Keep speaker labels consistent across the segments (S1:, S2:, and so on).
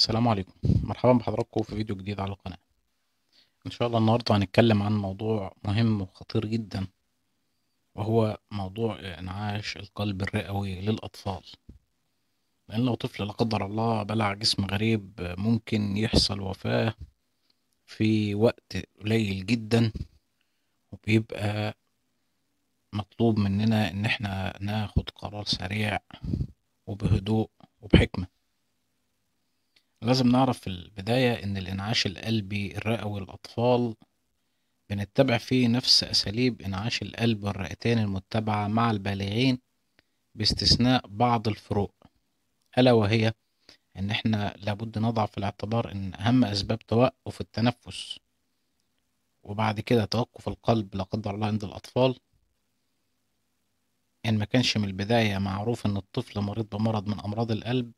S1: السلام عليكم مرحبا بحضراتكم في فيديو جديد على القناة ان شاء الله النهاردة هنتكلم عن موضوع مهم وخطير جدا وهو موضوع انعاش القلب الرئوي للاطفال لان لو طفل لا قدر الله بلع جسم غريب ممكن يحصل وفاة في وقت قليل جدا وبيبقى مطلوب مننا ان احنا ناخد قرار سريع وبهدوء وبحكمه لازم نعرف في البداية إن الإنعاش القلبي الرئوي الأطفال بنتبع فيه نفس أساليب إنعاش القلب والرئتين المتبعة مع البالغين باستثناء بعض الفروق ألا وهي إن إحنا لابد نضع في الاعتبار إن أهم أسباب توقف التنفس وبعد كده توقف القلب لا قدر الله عند الأطفال إن ما كانش من البداية معروف إن الطفل مريض بمرض من أمراض القلب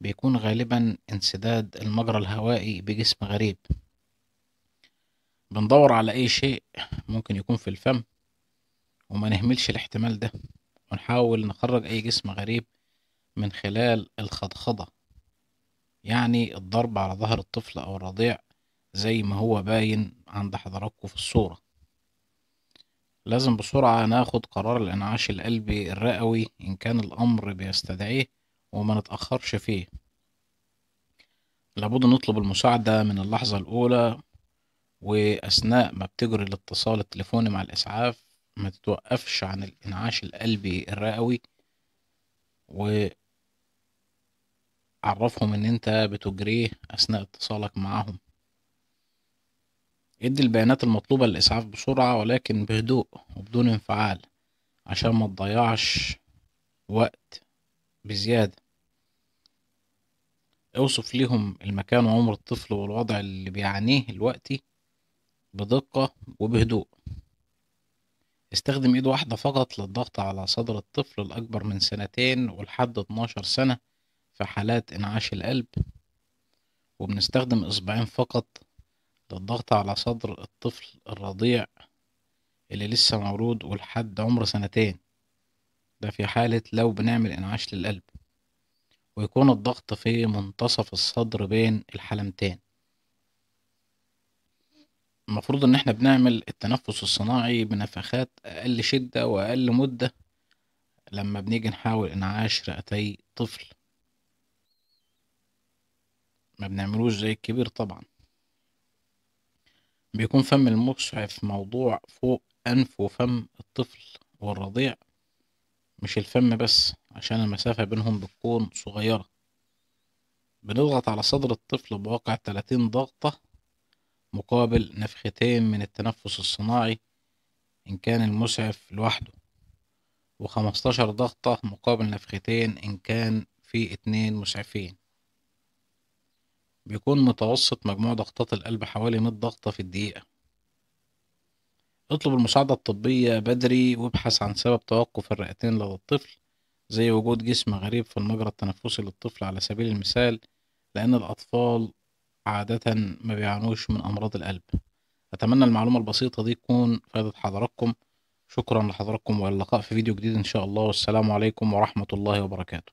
S1: بيكون غالبا انسداد المجرى الهوائي بجسم غريب بندور على أي شيء ممكن يكون في الفم وما نهملش الاحتمال ده ونحاول نخرج أي جسم غريب من خلال الخضخضة يعني الضرب على ظهر الطفل أو الرضيع زي ما هو باين عند حضراتكم في الصورة لازم بسرعة ناخد قرار الإنعاش القلبي الرئوي إن كان الأمر بيستدعيه وما نتأخرش فيه لابد نطلب المساعدة من اللحظة الأولى وأثناء ما بتجري الاتصال التليفوني مع الإسعاف ما تتوقفش عن الإنعاش القلبي الرئوي وعرفهم إن أنت بتجريه أثناء اتصالك معهم ادي البيانات المطلوبة للإسعاف بسرعة ولكن بهدوء وبدون انفعال عشان ما تضيعش وقت بزيادة اوصف ليهم المكان وعمر الطفل والوضع اللي بيعانيه دلوقتي بدقة وبهدوء استخدم ايد واحدة فقط للضغط على صدر الطفل الأكبر من سنتين ولحد 12 سنة في حالات انعاش القلب وبنستخدم إصبعين فقط للضغط على صدر الطفل الرضيع اللي لسه مولود ولحد عمر سنتين ده في حالة لو بنعمل انعاش للقلب ويكون الضغط في منتصف الصدر بين الحلمتين المفروض ان احنا بنعمل التنفس الصناعي بنفخات اقل شدة واقل مدة لما بنيجي نحاول انعاش رئتي طفل ما بنعملوش زي الكبير طبعا بيكون فم المسعف موضوع فوق أنف وفم الطفل والرضيع مش الفم بس عشان المسافة بينهم بتكون صغيرة بنضغط على صدر الطفل بواقع 30 ضغطة مقابل نفختين من التنفس الصناعي إن كان المسعف لوحده وخمستاشر ضغطة مقابل نفختين إن كان في اتنين مسعفين بيكون متوسط مجموع ضغطات القلب حوالي مية ضغطة في الدقيقة اطلب المساعدة الطبية بدري وابحث عن سبب توقف الرئتين لدى الطفل زي وجود جسم غريب في المجرى التنفسي للطفل على سبيل المثال لأن الأطفال عادة ما بيعانوش من أمراض القلب أتمنى المعلومة البسيطة دي تكون فادت حضراتكم شكرا لحضراتكم واللقاء في فيديو جديد إن شاء الله والسلام عليكم ورحمة الله وبركاته